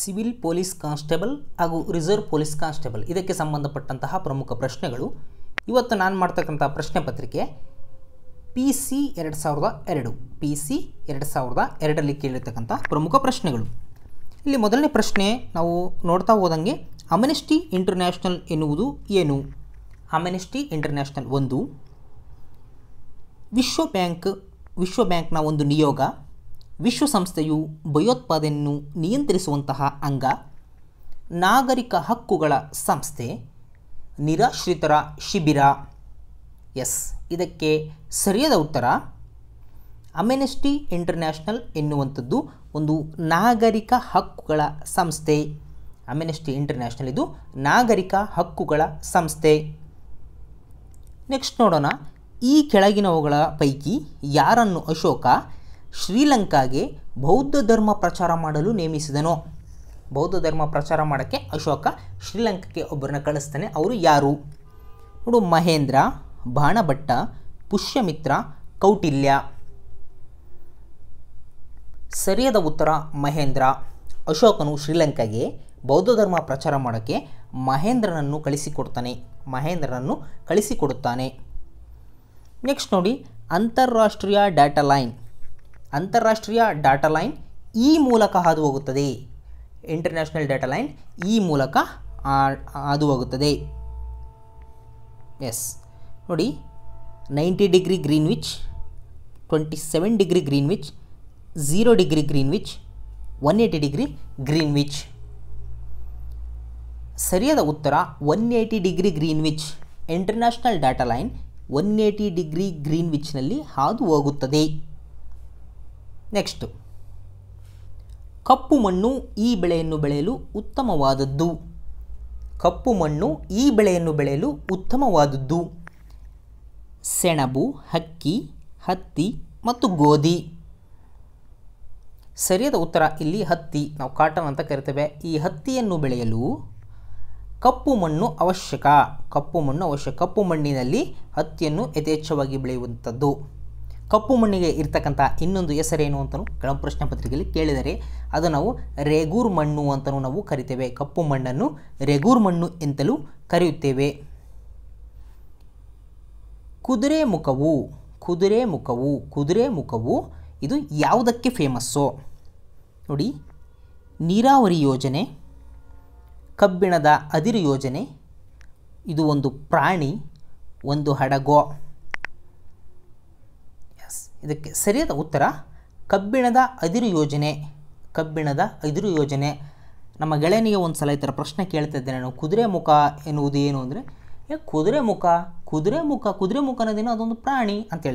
civil police constable ಹಾಗೂ reserve police constable ಇದಕ್ಕೆ ಸಂಬಂಧಪಟ್ಟಂತಹ ಪ್ರಮುಖ ಪ್ರಶ್ನೆಗಳು ಇವತ್ತು ನಾನು ಮಾಡ್ತಕ್ಕಂಥ ಪ್ರಶ್ನೆ ಪತ್ರಿಕೆ ಪಿ ಸಿ ಎರಡು ಸಾವಿರದ ಎರಡು ಪಿ ಸಿ ಎರಡು ಸಾವಿರದ ಎರಡರಲ್ಲಿ ಕೇಳಿರ್ತಕ್ಕಂಥ ಪ್ರಮುಖ ಪ್ರಶ್ನೆಗಳು ಇಲ್ಲಿ ಮೊದಲನೇ ಪ್ರಶ್ನೆ ನಾವು ನೋಡ್ತಾ ಹೋದಂಗೆ ಅಮೆನಿಸ್ಟಿ ಇಂಟರ್ನ್ಯಾಷನಲ್ ಎನ್ನುವುದು ಏನು ಅಮೆನಿಸ್ಟಿ ಇಂಟರ್ನ್ಯಾಷನಲ್ ಒಂದು ವಿಶ್ವ ಬ್ಯಾಂಕ್ ವಿಶ್ವ ಬ್ಯಾಂಕ್ನ ಒಂದು ನಿಯೋಗ ವಿಶ್ವಸಂಸ್ಥೆಯು ಭಯೋತ್ಪಾದನೆಯನ್ನು ನಿಯಂತ್ರಿಸುವಂತಹ ಅಂಗ ನಾಗರಿಕ ಹಕ್ಕುಗಳ ಸಂಸ್ಥೆ ನಿರಾಶ್ರಿತರ ಶಿಬಿರ ಎಸ್ ಇದಕ್ಕೆ ಸರಿಯಾದ ಉತ್ತರ ಅಮೆನೆಸ್ಟಿ ಇಂಟರ್ನ್ಯಾಷನಲ್ ಎನ್ನುವಂಥದ್ದು ಒಂದು ನಾಗರಿಕ ಹಕ್ಕುಗಳ ಸಂಸ್ಥೆ ಅಮೆನೆಸ್ಟಿ ಇಂಟರ್ನ್ಯಾಷನಲ್ ಇದು ನಾಗರಿಕ ಹಕ್ಕುಗಳ ಸಂಸ್ಥೆ ನೆಕ್ಸ್ಟ್ ನೋಡೋಣ ಈ ಕೆಳಗಿನವುಗಳ ಪೈಕಿ ಯಾರನ್ನು ಅಶೋಕ ಶ್ರೀಲಂಕಾಗೆ ಬೌದ್ಧ ಧರ್ಮ ಪ್ರಚಾರ ಮಾಡಲು ನೇಮಿಸಿದನು ಬೌದ್ಧ ಧರ್ಮ ಪ್ರಚಾರ ಮಾಡೋಕ್ಕೆ ಅಶೋಕ ಶ್ರೀಲಂಕಾಕ್ಕೆ ಒಬ್ಬರನ್ನ ಕಳಿಸ್ತಾನೆ ಅವರು ಯಾರು ನೋಡು ಮಹೇಂದ್ರ ಬಾಣಭಟ್ಟ ಪುಷ್ಯಮಿತ್ರ ಕೌಟಿಲ್ಯ ಸರಿಯಾದ ಉತ್ತರ ಮಹೇಂದ್ರ ಅಶೋಕನು ಶ್ರೀಲಂಕಾಗೆ ಬೌದ್ಧ ಧರ್ಮ ಪ್ರಚಾರ ಮಾಡೋಕ್ಕೆ ಮಹೇಂದ್ರನನ್ನು ಕಳಿಸಿಕೊಡ್ತಾನೆ ಮಹೇಂದ್ರನನ್ನು ಕಳಿಸಿಕೊಡುತ್ತಾನೆ ನೆಕ್ಸ್ಟ್ ನೋಡಿ ಅಂತಾರಾಷ್ಟ್ರೀಯ ಡಾಟಾ ಲೈನ್ ಅಂತಾರಾಷ್ಟ್ರೀಯ ಡಾಟಾ ಲೈನ್ ಈ ಮೂಲಕ ಹಾದು ಹೋಗುತ್ತದೆ ಇಂಟರ್ನ್ಯಾಷನಲ್ ಡಾಟಾ ಲೈನ್ ಈ ಮೂಲಕ ಹಾದು ಹೋಗುತ್ತದೆ ಎಸ್ ನೋಡಿ ninety degree Greenwich twenty seven degree Greenwich zero degree Greenwich one eighty degree Greenwich ಸರಿಯಾದ ಉತ್ತರ one eighty degree Greenwich international data line one eighty degree ಗ್ರೀನ್ವಿಚ್ನಲ್ಲಿ ಹಾದು ಹೋಗುತ್ತದೆ ನೆಕ್ಸ್ಟ್ ಕಪ್ಪು ಮಣ್ಣು ಈ ಬೆಳೆಯನ್ನು ಬೆಳೆಯಲು ಉತ್ತಮವಾದದ್ದು ಕಪ್ಪು ಮಣ್ಣು ಈ ಬೆಳೆಯನ್ನು ಬೆಳೆಯಲು ಉತ್ತಮವಾದದ್ದು ಸೆಣಬು ಹಕ್ಕಿ ಹತ್ತಿ ಮತ್ತು ಗೋಧಿ ಸರಿಯಾದ ಉತ್ತರ ಇಲ್ಲಿ ಹತ್ತಿ ನಾವು ಕಾಟನ್ ಅಂತ ಕರಿತೇವೆ ಈ ಹತ್ತಿಯನ್ನು ಬೆಳೆಯಲು ಕಪ್ಪು ಮಣ್ಣು ಅವಶ್ಯಕ ಕಪ್ಪು ಮಣ್ಣು ಅವಶ್ಯಕ ಕಪ್ಪು ಮಣ್ಣಿನಲ್ಲಿ ಹತ್ತಿಯನ್ನು ಯಥೇಚ್ಛವಾಗಿ ಬೆಳೆಯುವಂಥದ್ದು ಕಪ್ಪು ಮಣ್ಣಿಗೆ ಇರ್ತಕ್ಕಂಥ ಇನ್ನೊಂದು ಹೆಸರೇನು ಅಂತಲೂ ಕೆಳ ಪ್ರಶ್ನೆ ಪತ್ರಿಕೆಯಲ್ಲಿ ಕೇಳಿದರೆ ಅದು ನಾವು ರೇಗೂರ್ ಮಣ್ಣು ಅಂತಲೂ ನಾವು ಕರಿತೇವೆ ಕಪ್ಪು ಮಣ್ಣನ್ನು ರೇಗೂರ್ ಮಣ್ಣು ಎಂತಲೂ ಕರೆಯುತ್ತೇವೆ ಕುದುರೆ ಮುಖವು ಕುದುರೆ ಮುಖವು ಕುದುರೆ ಮುಖವು ಇದು ಯಾವುದಕ್ಕೆ ಫೇಮಸ್ಸು ನೋಡಿ ನೀರಾವರಿ ಯೋಜನೆ ಕಬ್ಬಿಣದ ಅದಿರು ಯೋಜನೆ ಇದು ಒಂದು ಪ್ರಾಣಿ ಒಂದು ಹಡಗೋ ಇದಕ್ಕೆ ಸರಿಯಾದ ಉತ್ತರ ಕಬ್ಬಿಣದ ಅದಿರು ಯೋಜನೆ ಕಬ್ಬಿಣದ ಅದಿರು ಯೋಜನೆ ನಮ್ಮ ಗೆಳೆಯನಿಗೆ ಒಂದು ಸಲ ಈ ಥರ ಪ್ರಶ್ನೆ ಕೇಳ್ತಾ ಇದ್ದೇನೆ ನಾನು ಕುದುರೆ ಮುಖ ಎನ್ನುವುದು ಏನು ಅಂದರೆ ಏ ಕುದುರೆ ಮುಖ ಕುದುರೆ ಮುಖ ಕುದುರೆ ಮುಖ ಅನ್ನೋದೇನೋ ಅದೊಂದು ಪ್ರಾಣಿ ಅಂತ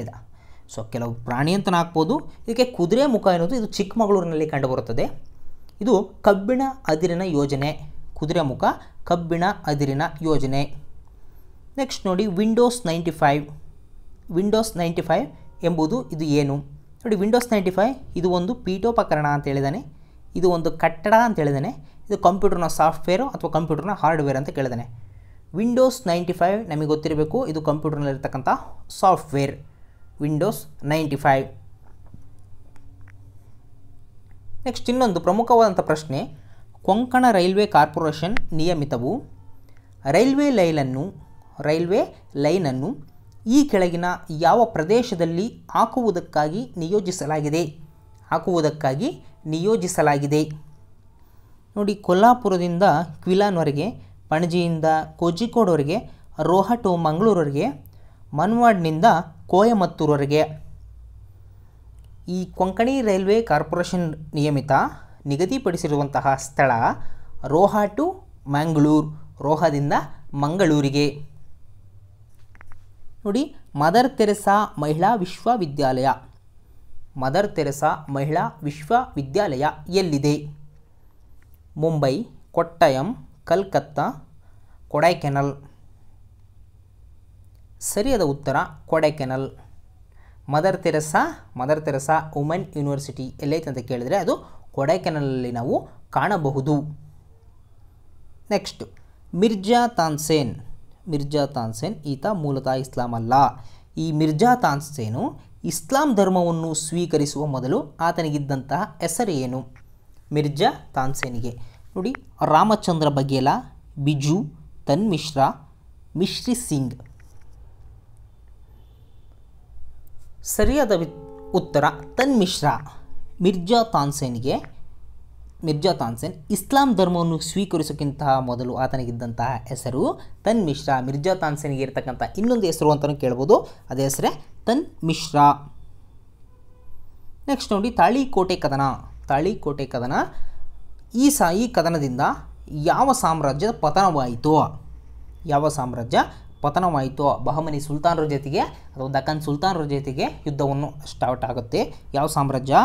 ಸೊ ಕೆಲವು ಪ್ರಾಣಿ ಅಂತಲೂ ಹಾಕ್ಬೋದು ಇದಕ್ಕೆ ಕುದುರೆ ಮುಖ ಎನ್ನುವುದು ಇದು ಚಿಕ್ಕಮಗಳೂರಿನಲ್ಲಿ ಕಂಡುಬರುತ್ತದೆ ಇದು ಕಬ್ಬಿಣ ಅದಿರಿನ ಯೋಜನೆ ಕುದುರೆ ಮುಖ ಕಬ್ಬಿಣ ಅದಿರಿನ ಯೋಜನೆ ನೆಕ್ಸ್ಟ್ ನೋಡಿ Windows ninety five Windows ninety five ಎಂಬುದು ಇದು ಏನು ನೋಡಿ ವಿಂಡೋಸ್ ನೈಂಟಿ ಫೈವ್ ಇದು ಒಂದು ಪೀಠೋಪಕರಣ ಅಂತ ಹೇಳಿದಾನೆ ಇದು ಒಂದು ಕಟ್ಟಡ ಅಂತ ಹೇಳಿದಾನೆ ಇದು ಕಂಪ್ಯೂಟರ್ನ ಸಾಫ್ಟ್ವೇರು ಅಥವಾ ಕಂಪ್ಯೂಟರ್ನ ಹಾರ್ಡ್ವೇರ್ ಅಂತ ಕೇಳಿದ್ದಾನೆ ವಿಂಡೋಸ್ ನೈಂಟಿ ಫೈವ್ ನಮಗೆ ಗೊತ್ತಿರಬೇಕು ಇದು ಕಂಪ್ಯೂಟರ್ನಲ್ಲಿರ್ತಕ್ಕಂಥ software Windows ninety five next ಇನ್ನೊಂದು ಪ್ರಮುಖವಾದಂಥ ಪ್ರಶ್ನೆ ಕೊಂಕಣ ರೈಲ್ವೆ ಕಾರ್ಪೊರೇಷನ್ ನಿಯಮಿತವು ರೈಲ್ವೆ ಲೈನನ್ನು ರೈಲ್ವೆ ಲೈನನ್ನು ಈ ಕೆಳಗಿನ ಯಾವ ಪ್ರದೇಶದಲ್ಲಿ ಹಾಕುವುದಕ್ಕಾಗಿ ನಿಯೋಜಿಸಲಾಗಿದೆ ಹಾಕುವುದಕ್ಕಾಗಿ ನಿಯೋಜಿಸಲಾಗಿದೆ ನೋಡಿ ಕೊಲ್ಲಾಪುರದಿಂದ ಕ್ವಿಲಾನ್ವರೆಗೆ ಪಣಜಿಯಿಂದ ಕೋಜಿಕೋಡ್ವರೆಗೆ ರೋಹಾಟು ಮಂಗಳೂರವರೆಗೆ ಮನ್ವಾಡ್ನಿಂದ ಕೋಯಮತ್ತೂರವರೆಗೆ ಈ ಕೊಂಕಣಿ ರೈಲ್ವೆ ಕಾರ್ಪೊರೇಷನ್ ನಿಯಮಿತ ನಿಗದಿಪಡಿಸಿರುವಂತಹ ಸ್ಥಳ ರೋಹಾ ಟು ಮ್ಯಾಂಗ್ಳೂರ್ ರೋಹಾದಿಂದ ಮಂಗಳೂರಿಗೆ ನೋಡಿ ಮದರ್ ತೆರೆಸಾ ಮಹಿಳಾ ವಿಶ್ವವಿದ್ಯಾಲಯ ಮದರ್ ತೆರೆಸಾ ಮಹಿಳಾ ವಿಶ್ವವಿದ್ಯಾಲಯ ಎಲ್ಲಿದೆ ಮುಂಬೈ ಕೊಟ್ಟಯಂ ಕಲ್ಕತ್ತಾ ಕೊಡೈಕೆನಲ್ ಸರಿಯಾದ ಉತ್ತರ Kodaikanal Mother Teresa Mother Teresa women university ಎಲ್ಲೈತೆ ಅಂತ ಕೇಳಿದರೆ ಅದು ಕೊಡೈಕೆನಲಲ್ಲಿ ನಾವು ಕಾಣಬಹುದು ನೆಕ್ಸ್ಟ್ ಮಿರ್ಜಾ ತಾನ್ಸೇನ್ ಮಿರ್ಜಾ ತಾನ್ಸೇನ್ ಈತ ಮೂಲತಃ ಇಸ್ಲಾಂ ಅಲ್ಲ ಈ ಮಿರ್ಜಾ ತಾನ್ಸೇನು ಇಸ್ಲಾಂ ಧರ್ಮವನ್ನು ಸ್ವೀಕರಿಸುವ ಮೊದಲು ಆತನಿಗಿದ್ದಂತಹ ಹೆಸರು ಏನು ಮಿರ್ಜಾ ತಾನ್ಸೇನಿಗೆ ನೋಡಿ ರಾಮಚಂದ್ರ ಬಘೇಲಾ ಬಿಜು ತನ್ಮಿಶ್ರಾ ಮಿಶ್ರಿ ಸಿಂಗ್ ಸರಿಯಾದ ಉತ್ತರ ತನ್ಮಿಶ್ರಾ ಮಿರ್ಜಾ ತಾನ್ಸೇನಿಗೆ ಮಿರ್ಜಾ ತಾನ್ಸೆನ್ ಇಸ್ಲಾಂ ಧರ್ಮವನ್ನು ಸ್ವೀಕರಿಸೋಕ್ಕಿಂತ ಮೊದಲು ಆತನಿಗಿದ್ದಂತಹ ಹೆಸರು ತನ್ ಮಿಶ್ರಾ ಮಿರ್ಜಾ ತಾನ್ಸೆನ್ಗೆ ಇರತಕ್ಕಂಥ ಇನ್ನೊಂದು ಹೆಸರು ಅಂತಲೂ ಕೇಳ್ಬೋದು ಅದೇ ಹೆಸರೇ ತನ್ ಮಿಶ್ರಾ ನೆಕ್ಸ್ಟ್ ನೋಡಿ ತಾಳಿಕೋಟೆ ಕದನ ತಾಳಿಕೋಟೆ ಕದನ ಈ ಸ ಈ ಕದನದಿಂದ ಯಾವ ಸಾಮ್ರಾಜ್ಯದ ಪತನವಾಯಿತು ಯಾವ ಸಾಮ್ರಾಜ್ಯ ಪತನವಾಯಿತು ಬಹಮನಿ ಸುಲ್ತಾನರ ಜೊತೆಗೆ ಅಥವಾ ದಖನ್ ಸುಲ್ತಾನರ ಜೊತೆಗೆ ಯುದ್ಧವನ್ನು ಸ್ಟಾರ್ಟ್ ಆಗುತ್ತೆ ಯಾವ ಸಾಮ್ರಾಜ್ಯ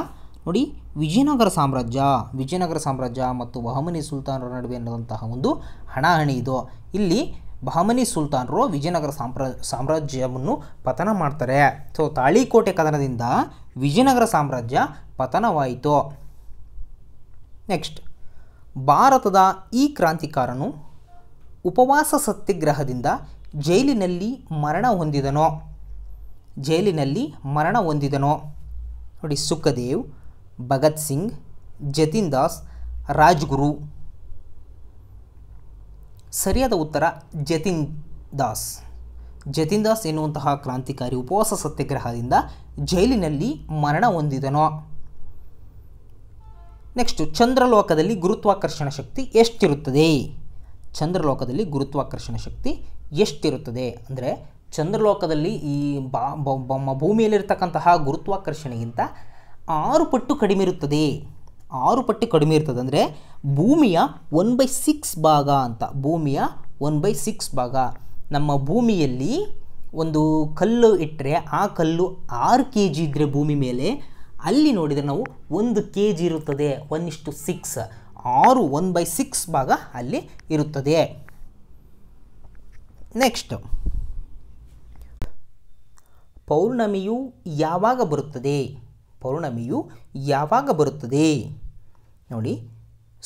ನೋಡಿ ವಿಜಯನಗರ ಸಾಮ್ರಾಜ್ಯ ವಿಜಯನಗರ ಸಾಮ್ರಾಜ್ಯ ಮತ್ತು ಬಹಮನಿ ಸುಲ್ತಾನರ ನಡುವೆ ಎನ್ನುವಂತಹ ಒಂದು ಹಣಾಹಣಿ ಇದು ಇಲ್ಲಿ ಬಹಮನಿ ಸುಲ್ತಾನರು ವಿಜಯನಗರ ಸಾಮ್ರಾ ಸಾಮ್ರಾಜ್ಯವನ್ನು ಪತನ ಮಾಡ್ತಾರೆ ಸೊ ತಾಳಿಕೋಟೆ ಕದನದಿಂದ ವಿಜಯನಗರ ಸಾಮ್ರಾಜ್ಯ ಪತನವಾಯಿತು ನೆಕ್ಸ್ಟ್ ಭಾರತದ ಈ ಕ್ರಾಂತಿಕಾರನು ಉಪವಾಸ ಸತ್ಯಾಗ್ರಹದಿಂದ ಜೈಲಿನಲ್ಲಿ ಮರಣ ಹೊಂದಿದನೋ ಜೈಲಿನಲ್ಲಿ ಮರಣ ಹೊಂದಿದನೋ ನೋಡಿ ಸುಖದೇವ್ ಭಗತ್ ಸಿಂಗ್ ಜತಿನ್ ದಾಸ್ ರಾಜ್ಗುರು ಸರಿಯಾದ ಉತ್ತರ ಜತಿನ್ ದಾಸ್ ಜತಿನ್ ದಾಸ್ ಎನ್ನುವಂತಹ ಕ್ರಾಂತಿಕಾರಿ ಉಪವಾಸ ಸತ್ಯಾಗ್ರಹದಿಂದ ಜೈಲಿನಲ್ಲಿ ಮರಣ ಹೊಂದಿದನೋ ನೆಕ್ಸ್ಟು ಚಂದ್ರಲೋಕದಲ್ಲಿ ಗುರುತ್ವಾಕರ್ಷಣ ಶಕ್ತಿ ಎಷ್ಟಿರುತ್ತದೆ ಚಂದ್ರಲೋಕದಲ್ಲಿ ಗುರುತ್ವಾಕರ್ಷಣ ಶಕ್ತಿ ಎಷ್ಟಿರುತ್ತದೆ ಅಂದರೆ ಚಂದ್ರಲೋಕದಲ್ಲಿ ಈ ಬಾ ಭೂಮಿಯಲ್ಲಿರ್ತಕ್ಕಂತಹ ಗುರುತ್ವಾಕರ್ಷಣೆಗಿಂತ ಆರು ಪಟ್ಟು ಕಡಿಮೆ ಇರುತ್ತದೆ ಆರು ಪಟ್ಟು ಕಡಿಮೆ ಇರ್ತದೆ ಅಂದರೆ ಭೂಮಿಯ ಒನ್ ಬೈ ಸಿಕ್ಸ್ ಭಾಗ ಅಂತ ಭೂಮಿಯ ಒನ್ ಬೈ ಸಿಕ್ಸ್ ಭಾಗ ನಮ್ಮ ಭೂಮಿಯಲ್ಲಿ ಒಂದು ಕಲ್ಲು ಇಟ್ಟರೆ ಆ ಕಲ್ಲು ಆರು ಕೆ ಜಿ ಇದ್ದರೆ ಭೂಮಿ ಮೇಲೆ ಅಲ್ಲಿ ನೋಡಿದರೆ ನಾವು ಒಂದು ಕೆ ಜಿ ಇರುತ್ತದೆ ಒನ್ ಇಷ್ಟು ಸಿಕ್ಸ್ ಆರು ಒನ್ ಬೈ ಸಿಕ್ಸ್ ಭಾಗ ಅಲ್ಲಿ ಇರುತ್ತದೆ ನೆಕ್ಸ್ಟ್ ಪೌರ್ಣಮಿಯು ಯಾವಾಗ ಬರುತ್ತದೆ ಪೌರ್ಣಮಿಯು ಯಾವಾಗ ಬರುತ್ತದೆ ನೋಡಿ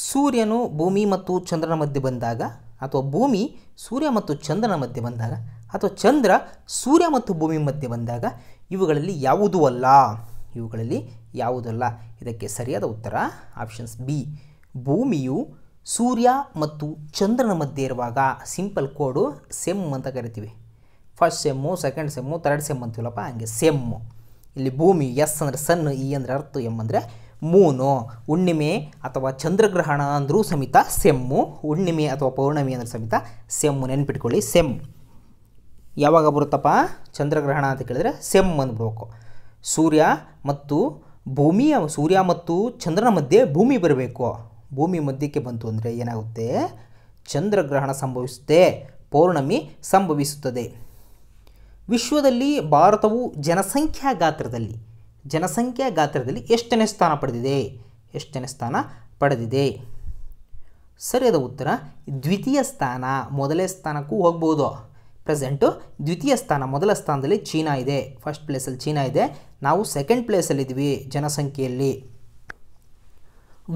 ಸೂರ್ಯನು ಭೂಮಿ ಮತ್ತು ಚಂದ್ರನ ಮಧ್ಯೆ ಬಂದಾಗ ಅಥವಾ ಭೂಮಿ ಸೂರ್ಯ ಮತ್ತು ಚಂದ್ರನ ಮಧ್ಯೆ ಬಂದಾಗ ಅಥವಾ ಚಂದ್ರ ಸೂರ್ಯ ಮತ್ತು ಭೂಮಿ ಮಧ್ಯೆ ಬಂದಾಗ ಇವುಗಳಲ್ಲಿ ಯಾವುದೂ ಅಲ್ಲ ಇವುಗಳಲ್ಲಿ ಯಾವುದಲ್ಲ ಇದಕ್ಕೆ ಸರಿಯಾದ ಉತ್ತರ ಆಪ್ಷನ್ಸ್ ಬಿ ಭೂಮಿಯು ಸೂರ್ಯ ಮತ್ತು ಚಂದ್ರನ ಮಧ್ಯೆ ಇರುವಾಗ ಸಿಂಪಲ್ ಕೋಡು ಸೆಮ್ ಅಂತ ಕರಿತೀವಿ first sem second sem third sem ಅಂತೀವಲ್ಲಪ್ಪ ಹಂಗೆ ಸೆಮ್ಮು ಇಲ್ಲಿ ಭೂಮಿ ಎಸ್ ಅಂದರೆ ಸನ್ ಇ ಅಂದರೆ ಅರ್ಥ ಎಮ್ ಮೂನು ಹುಣ್ಣಿಮೆ ಅಥವಾ ಚಂದ್ರಗ್ರಹಣ ಅಂದರೂ ಸಮೇತ ಸೆಮ್ಮು ಹುಣ್ಣಿಮೆ ಅಥವಾ ಪೌರ್ಣಮಿ ಅಂದರೆ ಸಮೇತ ಸೆಮ್ಮು ನೆನ್ಪಿಟ್ಕೊಳ್ಳಿ ಸೆಮ್ ಯಾವಾಗ ಬರುತ್ತಪ್ಪ ಚಂದ್ರಗ್ರಹಣ ಅಂತ ಕೇಳಿದರೆ ಸೆಮ್ ಅಂದ್ಬಿಡ್ಬೇಕು ಸೂರ್ಯ ಮತ್ತು ಭೂಮಿಯ ಸೂರ್ಯ ಮತ್ತು ಚಂದ್ರನ ಮಧ್ಯೆ ಭೂಮಿ ಬರಬೇಕು ಭೂಮಿ ಮಧ್ಯಕ್ಕೆ ಬಂತು ಅಂದರೆ ಏನಾಗುತ್ತೆ ಚಂದ್ರಗ್ರಹಣ ಸಂಭವಿಸುತ್ತೆ ಪೌರ್ಣಮಿ ಸಂಭವಿಸುತ್ತದೆ ವಿಶ್ವದಲ್ಲಿ ಭಾರತವು ಜನಸಂಖ್ಯಾ ಗಾತ್ರದಲ್ಲಿ ಜನಸಂಖ್ಯಾ ಗಾತ್ರದಲ್ಲಿ ಎಷ್ಟನೇ ಸ್ಥಾನ ಪಡೆದಿದೆ ಎಷ್ಟನೇ ಸ್ಥಾನ ಪಡೆದಿದೆ ಸರಿಯಾದ ಉತ್ತರ ದ್ವಿತೀಯ ಸ್ಥಾನ ಮೊದಲೇ ಸ್ಥಾನಕ್ಕೂ ಹೋಗ್ಬೋದು ಪ್ರೆಸೆಂಟು ದ್ವಿತೀಯ ಸ್ಥಾನ ಮೊದಲ ಸ್ಥಾನದಲ್ಲಿ ಚೀನಾ ಇದೆ ಫಸ್ಟ್ ಪ್ಲೇಸಲ್ಲಿ ಚೀನಾ ಇದೆ ನಾವು ಸೆಕೆಂಡ್ ಪ್ಲೇಸಲ್ಲಿದ್ದೀವಿ ಜನಸಂಖ್ಯೆಯಲ್ಲಿ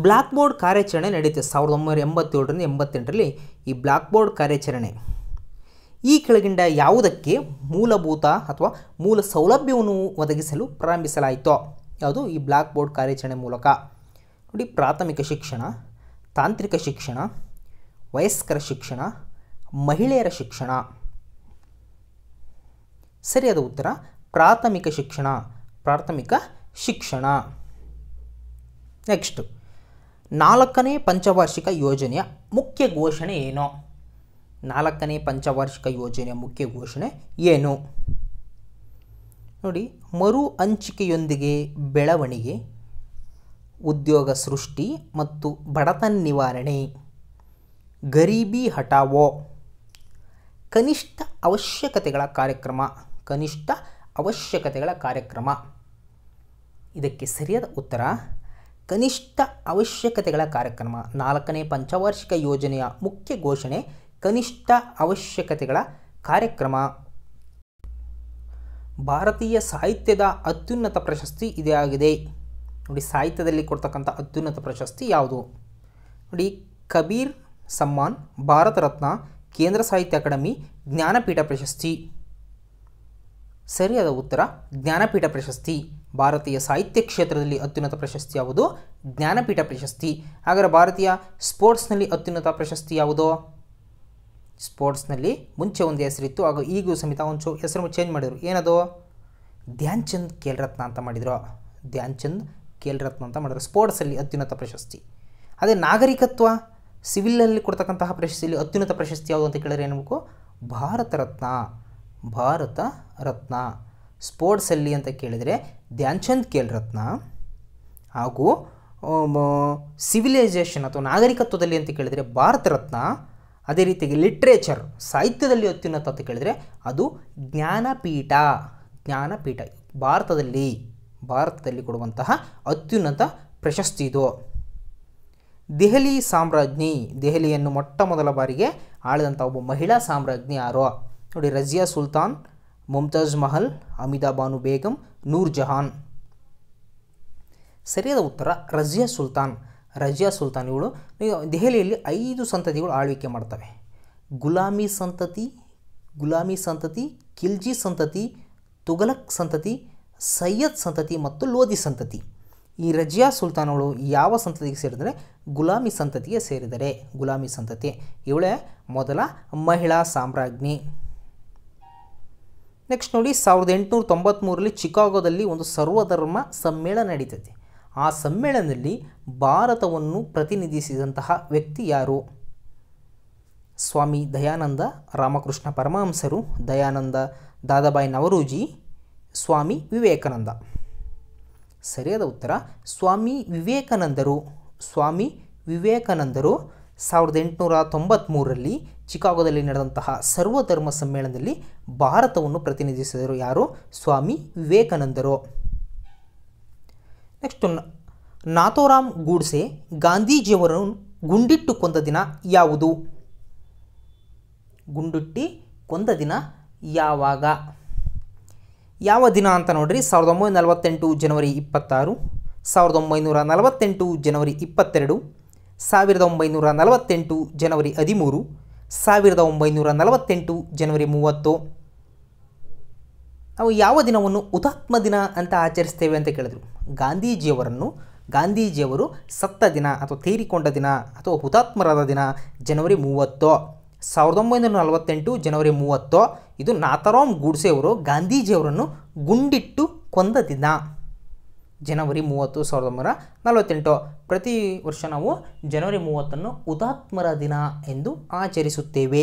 ಬ್ಲ್ಯಾಕ್ ಬೋರ್ಡ್ ಕಾರ್ಯಾಚರಣೆ ನಡೆಯುತ್ತೆ ಸಾವಿರದ ಒಂಬೈನೂರ ಎಂಬತ್ತೇಳರಿಂದ ಎಂಬತ್ತೆಂಟರಲ್ಲಿ ಈ ಬ್ಲ್ಯಾಕ್ ಬೋರ್ಡ್ ಕಾರ್ಯಾಚರಣೆ ಈ ಕೆಳಗಿಂದ ಯಾವುದಕ್ಕೆ ಮೂಲಭೂತ ಅಥವಾ ಮೂಲ ಸೌಲಭ್ಯವನ್ನು ಒದಗಿಸಲು ಪ್ರಾರಂಭಿಸಲಾಯಿತು ಯಾವುದು ಈ ಬ್ಲ್ಯಾಕ್ ಬೋರ್ಡ್ ಕಾರ್ಯಾಚರಣೆ ಮೂಲಕ ನೋಡಿ ಪ್ರಾಥಮಿಕ ಶಿಕ್ಷಣ ತಾಂತ್ರಿಕ ಶಿಕ್ಷಣ ವಯಸ್ಕರ ಶಿಕ್ಷಣ ಮಹಿಳೆಯರ ಶಿಕ್ಷಣ ಸರಿಯಾದ ಉತ್ತರ ಪ್ರಾಥಮಿಕ ಶಿಕ್ಷಣ ಪ್ರಾಥಮಿಕ ಶಿಕ್ಷಣ ನೆಕ್ಸ್ಟ್ ನಾಲ್ಕನೇ ಪಂಚವಾರ್ಷಿಕ ಯೋಜನೆಯ ಮುಖ್ಯ ಘೋಷಣೆ ಏನು ನಾಲ್ಕನೇ ಪಂಚವಾರ್ಷಿಕ ಯೋಜನೆಯ ಮುಖ್ಯ ಘೋಷಣೆ ಏನು ನೋಡಿ ಮರು ಹಂಚಿಕೆಯೊಂದಿಗೆ ಬೆಳವಣಿಗೆ ಉದ್ಯೋಗ ಸೃಷ್ಟಿ ಮತ್ತು ಬಡತನ ನಿವಾರಣೆ ಗರೀಬಿ ಹಟಾವೋ ಕನಿಷ್ಠ ಅವಶ್ಯಕತೆಗಳ ಕಾರ್ಯಕ್ರಮ ಕನಿಷ್ಠ ಅವಶ್ಯಕತೆಗಳ ಕಾರ್ಯಕ್ರಮ ಇದಕ್ಕೆ ಸರಿಯಾದ ಉತ್ತರ ಕನಿಷ್ಠ ಅವಶ್ಯಕತೆಗಳ ಕಾರ್ಯಕ್ರಮ ನಾಲ್ಕನೇ ಪಂಚವಾರ್ಷಿಕ ಯೋಜನೆಯ ಮುಖ್ಯ ಘೋಷಣೆ ಕನಿಷ್ಠ ಅವಶ್ಯಕತೆಗಳ ಕಾರ್ಯಕ್ರಮ ಭಾರತೀಯ ಸಾಹಿತ್ಯದ ಅತ್ಯುನ್ನತ ಪ್ರಶಸ್ತಿ ಇದೇ ಆಗಿದೆ ನೋಡಿ ಸಾಹಿತ್ಯದಲ್ಲಿ ಕೊಡ್ತಕ್ಕಂಥ ಅತ್ಯುನ್ನತ ಪ್ರಶಸ್ತಿ ಯಾವುದು ನೋಡಿ ಕಬೀರ್ ಸಮ್ಮಾನ್ ಭಾರತ ರತ್ನ ಕೇಂದ್ರ ಸಾಹಿತ್ಯ ಅಕಾಡೆಮಿ ಜ್ಞಾನಪೀಠ ಪ್ರಶಸ್ತಿ ಸರಿಯಾದ ಉತ್ತರ ಜ್ಞಾನಪೀಠ ಪ್ರಶಸ್ತಿ ಭಾರತೀಯ ಸಾಹಿತ್ಯ ಕ್ಷೇತ್ರದಲ್ಲಿ ಅತ್ಯುನ್ನತ ಪ್ರಶಸ್ತಿ ಯಾವುದು ಜ್ಞಾನಪೀಠ ಪ್ರಶಸ್ತಿ ಹಾಗಾದರೆ ಭಾರತೀಯ ಸ್ಪೋರ್ಟ್ಸ್ನಲ್ಲಿ ಅತ್ಯುನ್ನತ ಪ್ರಶಸ್ತಿ ಯಾವುದು ಸ್ಪೋರ್ಟ್ಸ್ನಲ್ಲಿ ಮುಂಚೆ ಒಂದು ಹೆಸರಿತ್ತು ಹಾಗೂ ಈಗೂ ಸಮೇತ ಒಂದು ಹೆಸರು ಚೇಂಜ್ ಮಾಡಿದರು ಏನದು ಧ್ಯಾನ್ ಚಂದ್ ಖೇಲ್ರತ್ನ ಅಂತ ಮಾಡಿದರು ಧ್ಯಾನ್ ಚಂದ್ ಖೇಲ್ರತ್ನ ಅಂತ ಮಾಡಿದ್ರು ಸ್ಪೋರ್ಟ್ಸಲ್ಲಿ ಅತ್ಯುನ್ನತ ಪ್ರಶಸ್ತಿ ಅದೇ ನಾಗರಿಕತ್ವ ಸಿವಿಲಲ್ಲಿ ಕೊಡ್ತಕ್ಕಂತಹ ಪ್ರಶಸ್ತಿಯಲ್ಲಿ ಅತ್ಯುನ್ನತ ಪ್ರಶಸ್ತಿ ಯಾವುದು ಅಂತ ಕೇಳಿದ್ರೆ ಏನಬೇಕು ಭಾರತ ರತ್ನ ಭಾರತ ರತ್ನ ಸ್ಪೋರ್ಟ್ಸಲ್ಲಿ ಅಂತ ಕೇಳಿದರೆ ಧ್ಯಾನ್ ಚಂದ್ ಖೇಲ್ರತ್ನ ಹಾಗೂ ಸಿವಿಲೈಸೇಷನ್ ಅಥವಾ ನಾಗರಿಕತ್ವದಲ್ಲಿ ಅಂತ ಕೇಳಿದರೆ ಭಾರತ ರತ್ನ ಅದೇ ರೀತಿಯಾಗಿ ಲಿಟ್ರೇಚರ್ ಸಾಹಿತ್ಯದಲ್ಲಿ ಅತ್ಯುನ್ನತ ಅಂತ ಕೇಳಿದರೆ ಅದು ಜ್ಞಾನಪೀಠ ಜ್ಞಾನಪೀಠ ಭಾರತದಲ್ಲಿ ಭಾರತದಲ್ಲಿ ಕೊಡುವಂತಹ ಅತ್ಯುನ್ನತ ಪ್ರಶಸ್ತಿ ಇದು ದೆಹಲಿ ಸಾಮ್ರಾಜ್ಞಿ ದೆಹಲಿಯನ್ನು ಮೊಟ್ಟ ಮೊದಲ ಬಾರಿಗೆ ಆಳಿದಂಥ ಒಬ್ಬ ಮಹಿಳಾ ಸಾಮ್ರಾಜ್ಞಿ ಯಾರೋ ನೋಡಿ ರಜಿಯಾ ಸುಲ್ತಾನ್ ಮುಮ್ತಾಜ್ ಮಹಲ್ ಅಮಿದಾ ಬಾನು ಬೇಗಂ ನೂರ್ ಜಹಾನ್ ಸರಿಯಾದ ಉತ್ತರ ರಜಿಯಾ ಸುಲ್ತಾನ್ ರಜಿಯಾ ಸುಲ್ತಾನಿಗಳು ದೆಹಲಿಯಲ್ಲಿ ಐದು ಸಂತತಿಗಳು ಆಳ್ವಿಕೆ ಮಾಡ್ತವೆ ಗುಲಾಮಿ ಸಂತತಿ ಗುಲಾಮಿ ಸಂತತಿ ಖಿಲ್ಜಿ ಸಂತತಿ ತುಘಲಕ್ ಸಂತತಿ ಸೈಯದ್ ಸಂತತಿ ಮತ್ತು ಲೋಧಿ ಸಂತತಿ ಈ ರಜಿಯಾ ಸುಲ್ತಾನಗಳು ಯಾವ ಸಂತತಿಗೆ ಸೇರಿದರೆ ಗುಲಾಮಿ ಸಂತತಿಗೆ ಸೇರಿದರೆ ಗುಲಾಮಿ ಸಂತತಿ ಇವಳೇ ಮೊದಲ ಮಹಿಳಾ ಸಾಮ್ರಾಜ್ಞಿ ನೆಕ್ಸ್ಟ್ ನೋಡಿ ಸಾವಿರದ ಎಂಟುನೂರ ತೊಂಬತ್ತ್ಮೂರರಲ್ಲಿ ಚಿಕಾಗೋದಲ್ಲಿ ಒಂದು ಸರ್ವಧರ್ಮ ಸಮ್ಮೇಳನ ನಡೀತೈತಿ ಆ ಸಮ್ಮೇಳನದಲ್ಲಿ ಭಾರತವನ್ನು ಪ್ರತಿನಿಧಿಸಿದಂತಹ ವ್ಯಕ್ತಿ ಯಾರು ಸ್ವಾಮಿ ದಯಾನಂದ ರಾಮಕೃಷ್ಣ ಪರಮಹಂಸರು ದಯಾನಂದ ದಾದಾಬಾಯಿ ನವರೂಜಿ ಸ್ವಾಮಿ ವಿವೇಕಾನಂದ ಸರಿಯಾದ ಉತ್ತರ ಸ್ವಾಮಿ ವಿವೇಕಾನಂದರು ಸ್ವಾಮಿ ವಿವೇಕಾನಂದರು ಸಾವಿರದ ಎಂಟುನೂರ ತೊಂಬತ್ತ್ಮೂರರಲ್ಲಿ ಚಿಕಾಗೋದಲ್ಲಿ ನಡೆದಂತಹ ಸರ್ವಧರ್ಮ ಸಮ್ಮೇಳನದಲ್ಲಿ ಭಾರತವನ್ನು ಪ್ರತಿನಿಧಿಸಿದರು ಯಾರು ಸ್ವಾಮಿ ವಿವೇಕಾನಂದರು ನೆಕ್ಸ್ಟ್ ನಾಥೋರಾಮ್ ಗೂಡ್ಸೆ ಗಾಂಧೀಜಿಯವರನ್ನು ಗುಂಡಿಟ್ಟು ಕೊಂದ ದಿನ ಯಾವುದು ಗುಂಡಿಟ್ಟಿ ಕೊಂದ ದಿನ ಯಾವಾಗ ಯಾವ ದಿನ ಅಂತ ನೋಡ್ರಿ ಸಾವಿರದ ಒಂಬೈನೂರ ನಲವತ್ತೆಂಟು ಜನವರಿ ಇಪ್ಪತ್ತಾರು ಸಾವಿರದ ಒಂಬೈನೂರ ನಲವತ್ತೆಂಟು ಜನವರಿ ಇಪ್ಪತ್ತೆರಡು ಸಾವಿರದ ಒಂಬೈನೂರ ನಲವತ್ತೆಂಟು ಜನವರಿ ಹದಿಮೂರು ಸಾವಿರದ ಒಂಬೈನೂರ ನಲವತ್ತೆಂಟು ಜನವರಿ ಮೂವತ್ತು ನಾವು ಯಾವ ದಿನವನ್ನು ಹುತಾತ್ಮ ದಿನ ಅಂತ ಆಚರಿಸ್ತೇವೆ ಅಂತ ಕೇಳಿದ್ರು ಗಾಂಧೀಜಿಯವರನ್ನು ಗಾಂಧೀಜಿಯವರು ಸತ್ತ ದಿನ ಅಥವಾ ತೀರಿಕೊಂಡ ದಿನ ಅಥವಾ ಹುತಾತ್ಮರಾದ ದಿನ ಜನವರಿ ಮೂವತ್ತು ಸಾವಿರದ ಒಂಬೈನೂರ ನಲವತ್ತೆಂಟು ಜನವರಿ ಮೂವತ್ತು ಇದು ನಾಥಾರಾಮ್ ಗೂಡ್ಸೆಯವರು ಗಾಂಧೀಜಿಯವರನ್ನು ಗುಂಡಿಟ್ಟು ಕೊಂದ ದಿನ ಜನವರಿ ಮೂವತ್ತು ಸಾವಿರದ ಒಂಬೈನೂರ ನಲವತ್ತೆಂಟು ಪ್ರತಿ ವರ್ಷ ನಾವು ಜನವರಿ ಮೂವತ್ತನ್ನು ಹುತಾತ್ಮರ ದಿನ ಎಂದು ಆಚರಿಸುತ್ತೇವೆ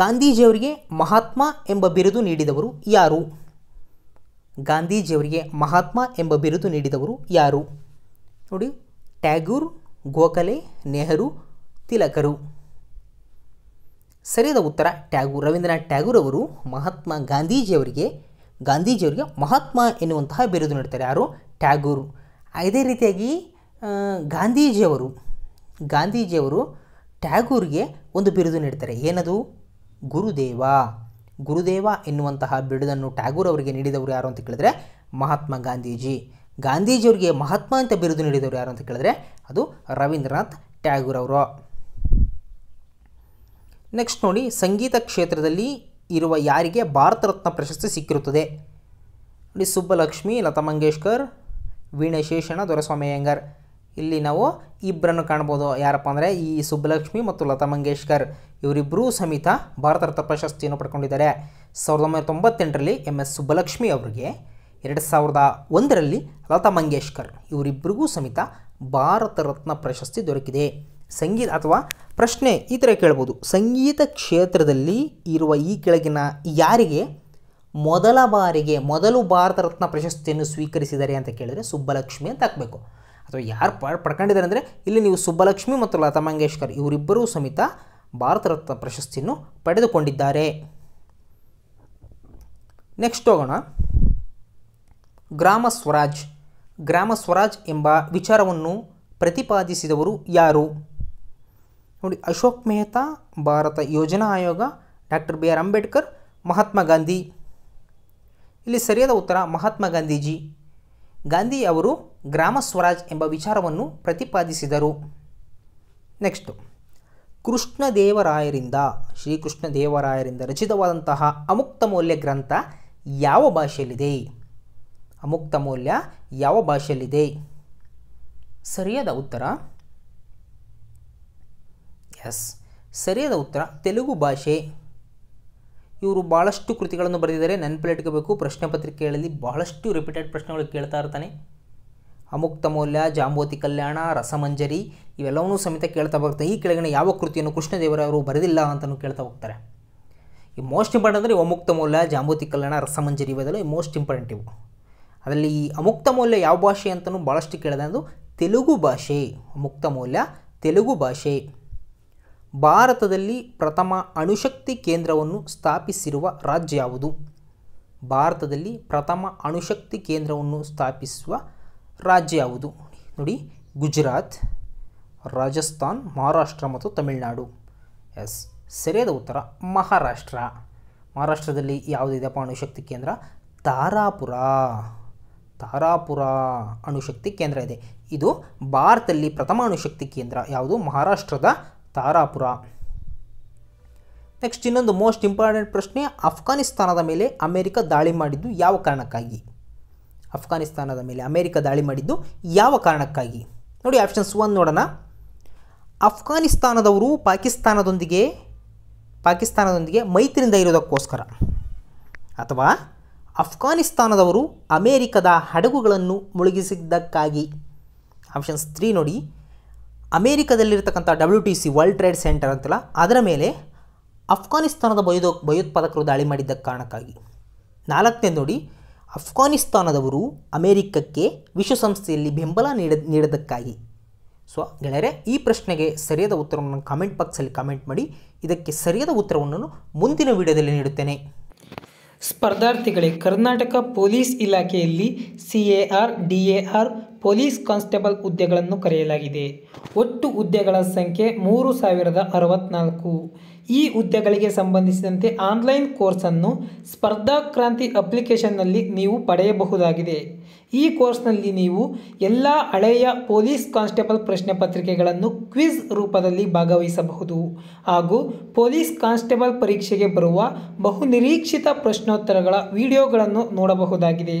ಗಾಂಧೀಜಿಯವರಿಗೆ ಮಹಾತ್ಮ ಎಂಬ ಬಿರುದು ನೀಡಿದವರು ಯಾರು ಗಾಂಧೀಜಿಯವರಿಗೆ ಮಹಾತ್ಮ ಎಂಬ ಬಿರುದು ನೀಡಿದವರು ಯಾರು ನೋಡಿ ಟ್ಯಾಗೂರ್ ಗೋಖಲೆ ನೆಹರು ತಿಲಕರು ಸರಿಯಾದ ಉತ್ತರ ಟ್ಯಾಗೂರ್ ರವೀಂದ್ರನಾಥ್ ಟ್ಯಾಗೂರ್ ಅವರು ಮಹಾತ್ಮ ಗಾಂಧೀಜಿಯವರಿಗೆ ಗಾಂಧೀಜಿಯವರಿಗೆ ಮಹಾತ್ಮ ಎನ್ನುವಂತಹ ಬಿರುದು ನೀಡ್ತಾರೆ ಯಾರು ಟ್ಯಾಗೂರ್ ಇದೇ ರೀತಿಯಾಗಿ ಗಾಂಧೀಜಿಯವರು ಗಾಂಧೀಜಿಯವರು ಟ್ಯಾಗೂರ್ಗೆ ಒಂದು ಬಿರುದು ನೀಡ್ತಾರೆ ಏನದು ಗುರುದೇವ ಗುರುದೇವ ಎನ್ನುವಂತಹ ಬಿರುದನ್ನು ಟ್ಯಾಗೂರ್ ಅವರಿಗೆ ನೀಡಿದವರು ಯಾರು ಅಂತ ಕೇಳಿದ್ರೆ ಮಹಾತ್ಮ ಗಾಂಧೀಜಿ ಗಾಂಧೀಜಿಯವರಿಗೆ ಮಹಾತ್ಮ ಅಂತ ಬಿರುದು ನೀಡಿದವರು ಯಾರು ಅಂತ ಕೇಳಿದ್ರೆ ಅದು ರವೀಂದ್ರನಾಥ್ ಟ್ಯಾಗೂರ್ ಅವರು ನೆಕ್ಸ್ಟ್ ನೋಡಿ ಸಂಗೀತ ಕ್ಷೇತ್ರದಲ್ಲಿ ಇರುವ ಯಾರಿಗೆ ಭಾರತ ರತ್ನ ಪ್ರಶಸ್ತಿ ಸಿಕ್ಕಿರುತ್ತದೆ ನೋಡಿ ಸುಬ್ಬಲಕ್ಷ್ಮಿ ಲತಾ ಮಂಗೇಶ್ಕರ್ ವೀಣಶೇಷಣ ದೊರೆಸ್ವಾಮಿ ಅಯ್ಯಂಗಾರ್ ಇಲ್ಲಿ ನಾವು ಇಬ್ಬರನ್ನು ಕಾಣ್ಬೋದು ಯಾರಪ್ಪ ಅಂದರೆ ಈ ಸುಬ್ಬಲಕ್ಷ್ಮಿ ಮತ್ತು ಲತಾ ಮಂಗೇಶ್ಕರ್ ಇವರಿಬ್ಬರೂ ಸಮೇತ ಭಾರತ ರತ್ನ ಪ್ರಶಸ್ತಿಯನ್ನು ಪಡ್ಕೊಂಡಿದ್ದಾರೆ ಸಾವಿರದ ಒಂಬೈನೂರ ತೊಂಬತ್ತೆಂಟರಲ್ಲಿ ಎಮ್ ಎಸ್ ಸುಬ್ಬಲಕ್ಷ್ಮಿ ಅವರಿಗೆ ಎರಡು ಸಾವಿರದ ಒಂದರಲ್ಲಿ ಲತಾ ಮಂಗೇಶ್ಕರ್ ಇವರಿಬ್ಬರಿಗೂ ಸಮೇತ ಭಾರತ ರತ್ನ ಪ್ರಶಸ್ತಿ ದೊರಕಿದೆ ಸಂಗೀತ ಅಥವಾ ಪ್ರಶ್ನೆ ಈ ಥರ ಕೇಳ್ಬೋದು ಸಂಗೀತ ಕ್ಷೇತ್ರದಲ್ಲಿ ಇರುವ ಈ ಕೆಳಗಿನ ಯಾರಿಗೆ ಮೊದಲ ಬಾರಿಗೆ ಮೊದಲು ಭಾರತ ರತ್ನ ಪ್ರಶಸ್ತಿಯನ್ನು ಸ್ವೀಕರಿಸಿದ್ದಾರೆ ಅಂತ ಕೇಳಿದರೆ ಸುಬ್ಬಲಕ್ಷ್ಮಿ ಅಂತ ಹಾಕಬೇಕು ಅಥವಾ ಯಾರು ಪಡ್ಕೊಂಡಿದ್ದಾರೆ ಅಂದರೆ ಇಲ್ಲಿ ನೀವು ಸುಬ್ಬಲಕ್ಷ್ಮಿ ಮತ್ತು ಲತಾ ಮಂಗೇಶ್ಕರ್ ಇವರಿಬ್ಬರೂ ಸಮೇತ ಭಾರತ ರತ್ನ ಪ್ರಶಸ್ತಿಯನ್ನು ಪಡೆದುಕೊಂಡಿದ್ದಾರೆ ನೆಕ್ಸ್ಟ್ ಹೋಗೋಣ ಗ್ರಾಮ ಸ್ವರಾಜ್ ಗ್ರಾಮ ಸ್ವರಾಜ್ ಎಂಬ ವಿಚಾರವನ್ನು ಪ್ರತಿಪಾದಿಸಿದವರು ಯಾರು ನೋಡಿ ಅಶೋಕ್ ಮೆಹ್ತಾ ಭಾರತ ಯೋಜನಾ ಆಯೋಗ doctor B R Ambedkar Mahatma Gandhi ಇಲ್ಲಿ ಸರಿಯಾದ ಉತ್ತರ ಮಹಾತ್ಮ ಗಾಂಧೀಜಿ ಗಾಂಧಿ ಅವರು ಗ್ರಾಮ ಸ್ವರಾಜ್ ಎಂಬ ವಿಚಾರವನ್ನು ಪ್ರತಿಪಾದಿಸಿದರು ನೆಕ್ಸ್ಟ್ ಕೃಷ್ಣದೇವರಾಯರಿಂದ ದೇವರಾಯರಿಂದ ರಚಿತವಾದಂತಹ ಅಮುಕ್ತ ಮೌಲ್ಯ ಗ್ರಂಥ ಯಾವ ಭಾಷೆಯಲ್ಲಿದೆ ಅಮುಕ್ತ ಮೌಲ್ಯ ಯಾವ ಭಾಷೆಯಲ್ಲಿದೆ ಸರಿಯಾದ ಉತ್ತರ ಎಸ್ ಸರಿಯಾದ ಉತ್ತರ ತೆಲುಗು ಭಾಷೆ ಇವರು ಭಾಳಷ್ಟು ಕೃತಿಗಳನ್ನು ಬರೆದಿದ್ದಾರೆ ಬೇಕು ಪ್ರಶ್ನೆ ಪತ್ರಿಕೆಗಳಲ್ಲಿ ಬಹಳಷ್ಟು ರಿಪೀಟೆಡ್ ಪ್ರಶ್ನೆಗಳು ಕೇಳ್ತಾ ಇರ್ತಾನೆ ಅಮುಕ್ತ ಮೌಲ್ಯ ಜಾಂಬೋತಿ ಕಲ್ಯಾಣ ರಸಮಂಜರಿ ಇವೆಲ್ಲವನ್ನೂ ಸಮೇತ ಕೇಳ್ತಾ ಹೋಗ್ತಾ ಈ ಕೆಳಗಿನ ಯಾವ ಕೃತಿಯನ್ನು ಕೃಷ್ಣದೇವರವರು ಬರೆದಿಲ್ಲ ಅಂತಲೂ ಕೇಳ್ತಾ ಹೋಗ್ತಾರೆ ಈ ಮೋಸ್ಟ್ ಇಂಪಾರ್ಟೆಂಟ್ ಅಂದರೆ ಅಮುಕ್ತ ಮೌಲ್ಯ ಜಾಂಬೋತಿ ಕಲ್ಯಾಣ ರಸಮಂಜರಿ ಇವೆಲ್ಲ ಮೋಸ್ಟ್ ಇಂಪಾರ್ಟೆಂಟ್ ಇವು ಅದರಲ್ಲಿ ಈ ಅಮುಕ್ತ ಮೌಲ್ಯ ಯಾವ ಭಾಷೆ ಅಂತಲೂ ಭಾಳಷ್ಟು ಕೇಳಿದೆ ಅದು ತೆಲುಗು ಭಾಷೆ ಅಮುಕ್ತ ಮೌಲ್ಯ ತೆಲುಗು ಭಾಷೆ ಭಾರತದಲ್ಲಿ ಪ್ರಥಮ ಅಣುಶಕ್ತಿ ಕೇಂದ್ರವನ್ನು ಸ್ಥಾಪಿಸಿರುವ ರಾಜ್ಯ ಯಾವುದು ಭಾರತದಲ್ಲಿ ಪ್ರಥಮ ಅಣುಶಕ್ತಿ ಕೇಂದ್ರವನ್ನು ಸ್ಥಾಪಿಸುವ ರಾಜ್ಯ ಯಾವುದು ನೋಡಿ ಗುಜರಾತ್ ರಾಜಸ್ಥಾನ್ ಮಹಾರಾಷ್ಟ್ರ ಮತ್ತು ತಮಿಳುನಾಡು ಎಸ್ ಸರಿಯಾದ ಉತ್ತರ ಮಹಾರಾಷ್ಟ್ರ ಮಹಾರಾಷ್ಟ್ರದಲ್ಲಿ ಯಾವುದಿದೆಯಪ್ಪ ಅಣುಶಕ್ತಿ ಕೇಂದ್ರ ತಾರಾಪುರ ತಾರಾಪುರ ಅಣುಶಕ್ತಿ ಕೇಂದ್ರ ಇದೆ ಇದು ಭಾರತದಲ್ಲಿ ಪ್ರಥಮ ಅಣುಶಕ್ತಿ ಕೇಂದ್ರ ಯಾವುದು ಮಹಾರಾಷ್ಟ್ರದ ತಾರಾಪುರ ನೆಕ್ಸ್ಟ್ ಇನ್ನೊಂದು ಮೋಸ್ಟ್ ಇಂಪಾರ್ಟೆಂಟ್ ಪ್ರಶ್ನೆ ಅಫ್ಘಾನಿಸ್ತಾನದ ಮೇಲೆ ಅಮೆರಿಕ ದಾಳಿ ಮಾಡಿದ್ದು ಯಾವ ಕಾರಣಕ್ಕಾಗಿ ಅಫ್ಘಾನಿಸ್ತಾನದ ಮೇಲೆ ಅಮೆರಿಕ ದಾಳಿ ಮಾಡಿದ್ದು ಯಾವ ಕಾರಣಕ್ಕಾಗಿ ನೋಡಿ ಆಪ್ಷನ್ಸ್ ಒನ್ ನೋಡೋಣ ಅಫ್ಘಾನಿಸ್ತಾನದವರು ಪಾಕಿಸ್ತಾನದೊಂದಿಗೆ ಪಾಕಿಸ್ತಾನದೊಂದಿಗೆ ಮೈತ್ರಿಯಿಂದ ಇರೋದಕ್ಕೋಸ್ಕರ ಅಥವಾ ಅಫ್ಘಾನಿಸ್ತಾನದವರು ಅಮೇರಿಕದ ಹಡಗುಗಳನ್ನು ಮುಳುಗಿಸಿದ್ದಕ್ಕಾಗಿ ಆಪ್ಷನ್ಸ್ ತ್ರೀ ನೋಡಿ ಅಮೇರಿಕದಲ್ಲಿರ್ತಕ್ಕಂಥ W T C world trade centre ಅಂತಲ್ಲ ಅದರ ಮೇಲೆ ಅಫ್ಘಾನಿಸ್ತಾನದ ಭಯೋದೋ ಭಯೋತ್ಪಾದಕರು ದಾಳಿ ಮಾಡಿದ್ದ ಕಾರಣಕ್ಕಾಗಿ ನಾಲ್ಕನೇ ನೋಡಿ ಅಫ್ಘಾನಿಸ್ತಾನದವರು ಅಮೇರಿಕಕ್ಕೆ ವಿಶ್ವಸಂಸ್ಥೆಯಲ್ಲಿ ಬೆಂಬಲ ನೀಡ ನೀಡದಕ್ಕಾಗಿ ಸೊ ಗೆಳೆಯರೆ ಈ ಪ್ರಶ್ನೆಗೆ ಸರಿಯಾದ ಉತ್ತರವನ್ನು ಕಾಮೆಂಟ್ ಬಾಕ್ಸಲ್ಲಿ ಕಾಮೆಂಟ್ ಮಾಡಿ ಇದಕ್ಕೆ ಸರಿಯಾದ ಉತ್ತರವನ್ನು ಮುಂದಿನ ವಿಡಿಯೋದಲ್ಲಿ ನೀಡುತ್ತೇನೆ ಸ್ಪರ್ಧಾರ್ಥಿಗಳೇ ಕರ್ನಾಟಕ ಪೊಲೀಸ್ ಇಲಾಖೆಯಲ್ಲಿ C A R D A R police constable ಹುದ್ದೆಗಳನ್ನು ಕರೆಯಲಾಗಿದೆ ಒಟ್ಟು ಹುದ್ದೆಗಳ ಸಂಖ್ಯೆ ಮೂರು ಸಾವಿರದ ಅರವತ್ತ್ನಾಲ್ಕು ಈ ಹುದ್ದೆಗಳಿಗೆ ಸಂಬಂಧಿಸಿದಂತೆ ಆನ್ಲೈನ್ ಕೋರ್ಸನ್ನು ಸ್ಪರ್ಧಾ ಕ್ರಾಂತಿ ಅಪ್ಲಿಕೇಶನ್ನಲ್ಲಿ ನೀವು ಪಡೆಯಬಹುದಾಗಿದೆ ಈ ಕೋರ್ಸ್ನಲ್ಲಿ ನೀವು ಎಲ್ಲ ಹಳೆಯ ಪೊಲೀಸ್ ಕಾನ್ಸ್ಟೇಬಲ್ ಪ್ರಶ್ನೆ ಪತ್ರಿಕೆಗಳನ್ನು ಕ್ವಿಜ್ ರೂಪದಲ್ಲಿ ಭಾಗವಹಿಸಬಹುದು ಹಾಗೂ ಪೊಲೀಸ್ ಕಾನ್ಸ್ಟೇಬಲ್ ಪರೀಕ್ಷೆಗೆ ಬರುವ ಬಹುನಿರೀಕ್ಷಿತ ಪ್ರಶ್ನೋತ್ತರಗಳ ವಿಡಿಯೋಗಳನ್ನು ನೋಡಬಹುದಾಗಿದೆ